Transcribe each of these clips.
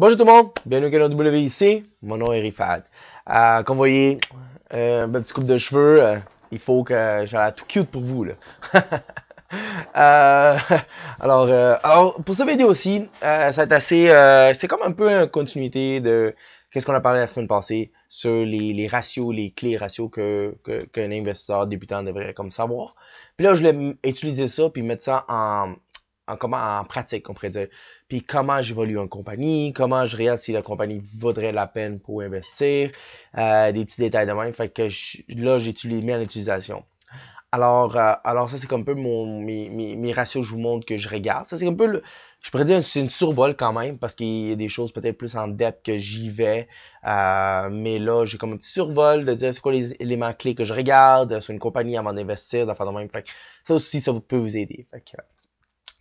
Bonjour tout le monde, bienvenue au canal WIC, Mon nom est Rifat. Euh, comme vous voyez, euh, ma petite coupe de cheveux, euh, il faut que j'aille tout cute pour vous. Là. Euh, alors, euh, pour cette vidéo aussi, euh, ça assez. c'est comme un peu une continuité de qu'est-ce qu'on a parlé la semaine passée sur les, ratios, les clés ratios que qu'un investisseur débutant devrait comme savoir. Puis là, je voulais utiliser ça puis mettre ça en, en, comment, en pratique, on pourrait dire. Puis comment j'évolue en compagnie, comment je réalise si la compagnie vaudrait la peine pour investir, euh, des petits détails de même. Fait que je, là, j'utilise mis en utilisation. Alors, euh, alors ça, c'est comme un peu mon, mes, mes, ratios que je vous montre que je regarde. Ça, c'est un peu, je pourrais dire, c'est une survol quand même, parce qu'il y a des choses peut-être plus en depth que j'y vais. Euh, mais là, j'ai comme un petit survol de dire c'est quoi les éléments clés que je regarde sur une compagnie avant d'investir, d'en faire de même. Fait ça aussi, ça peut vous aider.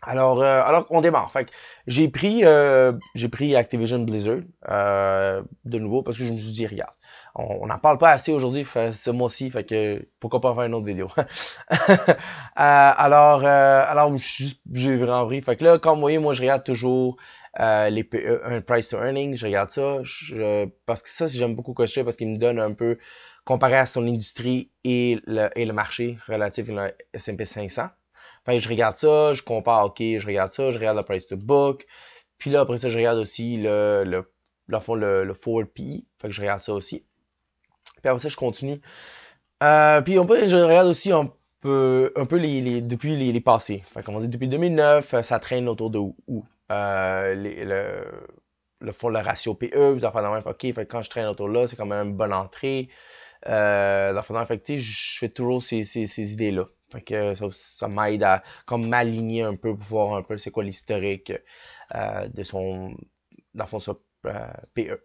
Alors, euh, alors on démarre. Fait j'ai pris, euh, j'ai pris Activision Blizzard euh, de nouveau parce que je me suis dit, regarde, on n'en parle pas assez aujourd'hui, ce mois-ci, fait que pourquoi pas faire une autre vidéo. Euh, alors, alors j'ai vraiment envie. Fait que là, comme vous voyez, moi je regarde toujours les PE, price to earnings, je regarde ça parce que ça, j'aime beaucoup coacher parce qu'il me donne un peu comparé à son industrie et le, et le marché relatif à S&P 500. Ben, je regarde ça, je compare, ok, je regarde ça, je regarde le price to book. Puis là, après ça, je regarde aussi le, le, fond, le, le forward PE. Fait que je regarde ça aussi. Puis après ça, je continue. Euh, puis on peut, je regarde aussi un peu, un peu les, depuis les, passés. Fait comme dit, depuis 2009, euh, ça traîne autour de où? Euh, le, le, fond, le ratio PE, vous OK, fait quand je traîne autour là, c'est quand même une bonne entrée. Euh, la fait je fais toujours ces idées-là. Fait que ça, m'aide à comme m'aligner un peu pour voir un peu c'est quoi l'historique euh, de son PE. Euh, e.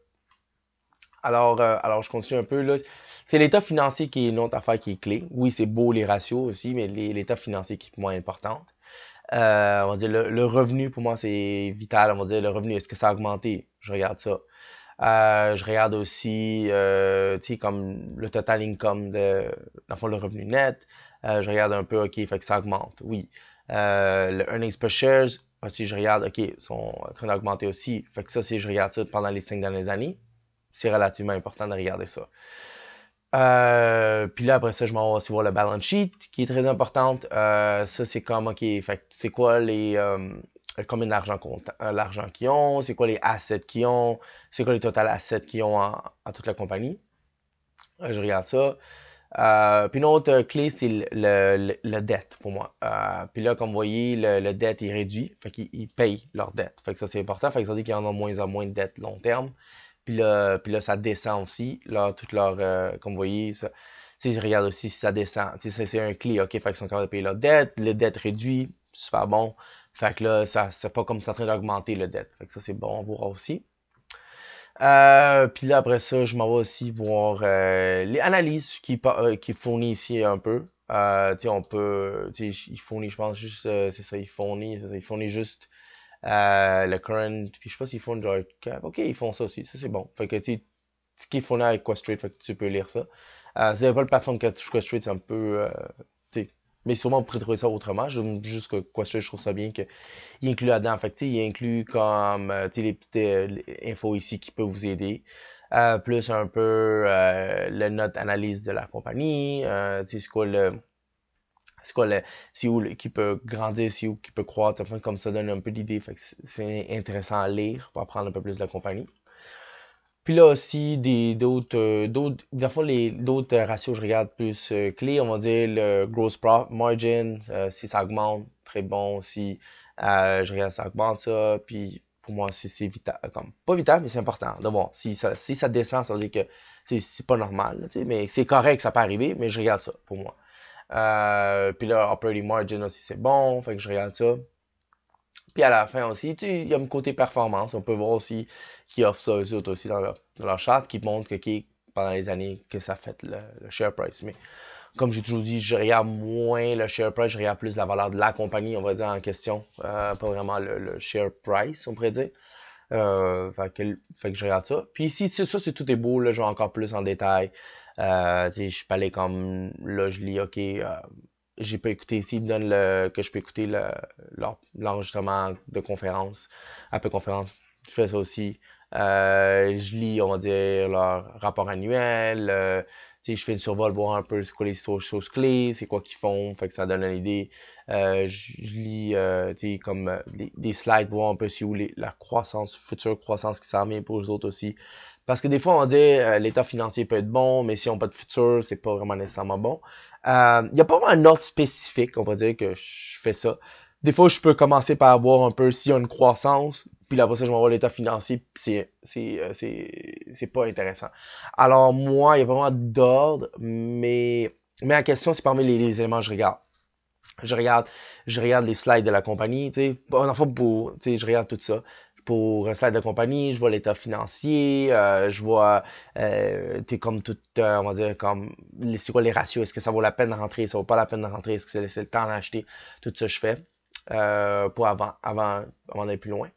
Alors, euh, alors je continue un peu C'est l'état financier qui est une autre affaire qui est clé. Oui, c'est beau les ratios aussi, mais l'état financier qui est moins importante. on va dire le, le, revenu pour moi c'est vital. On va dire le revenu, est-ce que ça a augmenté? Je regarde ça. Euh, je regarde aussi, euh, comme le total income, de, dans le revenu net. Euh, je regarde un peu, OK, fait que ça augmente, oui. le earnings per shares, si je regarde, OK, sont en train d'augmenter aussi. Fait que ça, si je regarde ça pendant les cinq dernières années, c'est relativement important de regarder ça. puis là, après ça, je m'en vais aussi voir le balance sheet qui est très importante. ça, c'est comme, OK, fait c'est quoi les, euh, combien d'argent euh, l'argent qu'ils ont, c'est quoi les assets qu'ils ont, c'est quoi les total assets qu'ils ont à toute la compagnie. Euh, je regarde ça. puis une autre clé, c'est le, dette pour moi. puis là, comme vous voyez, le, le dette est réduit. Fait qu'ils payent leur dette. Fait que ça, c'est important. Fait que ça dit qu'ils en ont moins en moins de dette long terme. Puis là, ça descend aussi. Là, toute leur, comme vous voyez, si je regarde aussi si ça descend. C'est un clé, OK? Fait qu'ils sont capables de payer leur dette. Le dette réduit, pas bon. Fait que là, ça, c'est pas comme c'est en train d'augmenter le dette. Fait que ça, c'est bon, on voir aussi. Euh, puis là, après ça, je m'en vais aussi voir euh, les analyses qui, euh, qui fournit ici un peu. Euh, tu on peut, Tu ils fournissent, je pense, juste, c'est ça, ils fournissent, ils fournissent juste le current, puis je sais pas s'ils font le cap. Ok, ils font ça aussi, ça c'est bon. Fait que, tu ce qu'ils fournissent avec Questrade, fait que tu peux lire ça. c'est pas le plateforme Street, c'est un peu mais sûrement, vous pourrait trouver ça autrement. Juste que quoi, je trouve ça bien qu'il inclut là-dedans. Fait que, il inclut comme euh, les petites euh, infos ici qui peuvent vous aider. Euh, plus un peu euh, la note analyse de la compagnie. c'est le. C'est où qui peut grandir, si où qui peut croître. Enfin, comme ça donne un peu d'idée. Fait c'est intéressant à lire pour apprendre un peu plus de la compagnie. Puis là aussi, d'autres, euh, d'autres, d'autres ratios, je regarde plus euh, clés. On va dire le gross profit margin, euh, si ça augmente, très bon si je regarde ça augmente ça. Puis pour moi, aussi c'est vital. Comme, pas vital, mais c'est important donc bon, Si ça, descend, ça veut dire que c'est, pas normal, mais c'est correct, que ça peut arriver, mais je regarde ça pour moi. puis là, operating margin aussi, c'est bon, fait que je regarde ça. Puis à la fin aussi, tu, il y a un côté performance. On peut voir aussi qu'ils offrent ça aussi dans leur, dans charte qui montre que qui, pendant les années que ça fait le, share price. Mais comme j'ai toujours dit, je regarde moins le share price, je regarde plus la valeur de la compagnie, on va dire en question. Euh, pas vraiment le, share price, on pourrait dire. Euh, fait, que, que, je regarde ça. Puis ici, ça, c'est tout est beau. Là, je vais encore plus en détail. Euh, je suis pas allé comme là, je lis, ok, euh, j'ai pas écouté. S'ils me donnent le, que je peux écouter l'enregistrement de conférence, après conférence, je fais ça aussi. Euh, je lis, on va dire, leur rapport annuel. Euh, je fais une survol, voir un peu c'est quoi les choses clés, c'est quoi qu'ils font, fait que ça donne une idée. Euh, je, lis, lis euh, sais, comme des, slides, voir un peu si où les, la croissance, future croissance qui s'en vient pour les autres aussi. Parce que des fois, on dit l'état financier peut être bon, mais si on pas de futur, c'est pas vraiment nécessairement bon. Il euh, n'y a pas vraiment un ordre spécifique, on va dire, que je fais ça. Des fois, je peux commencer par voir un peu s'il y a une croissance, puis là, après ça, je m'envoie l'état financier, puis euh, c'est pas intéressant. Alors, moi, il n'y a pas vraiment d'ordre, mais, mais la question, c'est parmi les, éléments que je regarde je regarde, je regarde les slides de la compagnie, tu sais, pour, je regarde tout ça pour salaire de compagnie, je vois l'état financier, euh, je vois, euh, tu comme tout, euh, on va dire, comme, c'est quoi les ratios, est-ce que ça vaut la peine de rentrer, ça vaut pas la peine de rentrer, est-ce que c'est le temps d'acheter, tout ça je fais euh, pour avant, avant, d'aller plus loin.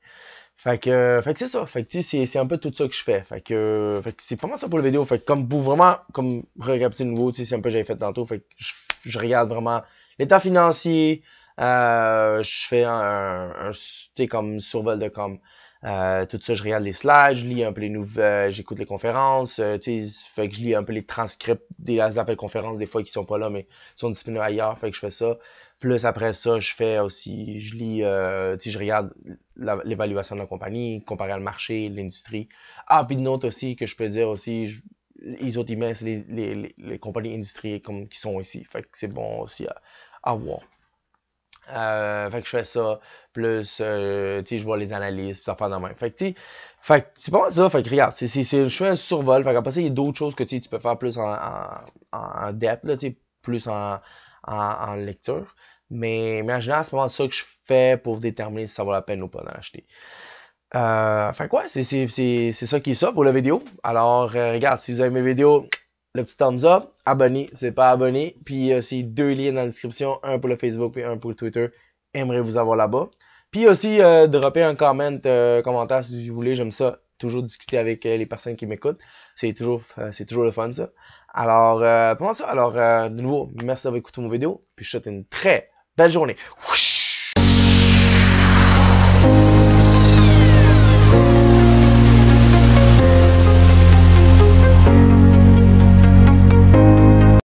Fait que, fait que c'est ça, fait que c'est un peu tout ça que je fais. Fait que, c'est pas mal ça pour la vidéo. Fait que comme pour vraiment, comme récapituler de nouveau, c'est un peu j'avais fait tantôt, fait que je regarde vraiment l'état financier, euh, je fais un, un comme survol de comme euh, tout ça, je regarde les slides, je lis un peu les nouvelles, euh, j'écoute les conférences, fait que je lis un peu les transcripts des appels conférences des fois qui sont pas là, mais sont disponibles ailleurs, fait que je fais ça. Plus après ça, je fais aussi, je lis, euh, je regarde l'évaluation de la compagnie, comparer le marché, l'industrie. Ah, puis une autre aussi que je peux dire aussi, ils les autres c'est les, les, les, compagnies industrielles comme, qui sont ici, fait que c'est bon aussi à voir. Euh, fait que je fais ça, plus, euh, tu sais, je vois les analyses, puis ça fait de même. Fait que, tu fait c'est pas mal ça. Fait que, regarde, c'est, c'est, je fais un survol. Fait qu'en passant, il y a d'autres choses que, tu peux faire plus en, en, en depth, là, plus en, en, en, lecture. Mais, mais en général, c'est pas mal ça que je fais pour déterminer si ça vaut la peine ou pas d'en acheter. Euh, fait que ouais, c'est ça qui est ça pour la vidéo. Alors, euh, regarde, si vous aimez mes vidéos, le petit thumbs up, abonné, c'est pas abonné. Puis aussi euh, c'est deux liens dans la description, un pour le Facebook et un pour le Twitter. Aimerais vous avoir là-bas. Puis aussi, euh, dropper un comment, euh, commentaire si vous voulez, j'aime ça. Toujours discuter avec euh, les personnes qui m'écoutent. C'est toujours, c'est toujours le fun, ça. Alors, comment ça? Alors, de nouveau, merci d'avoir écouté mon vidéo. Puis je souhaite une très belle journée.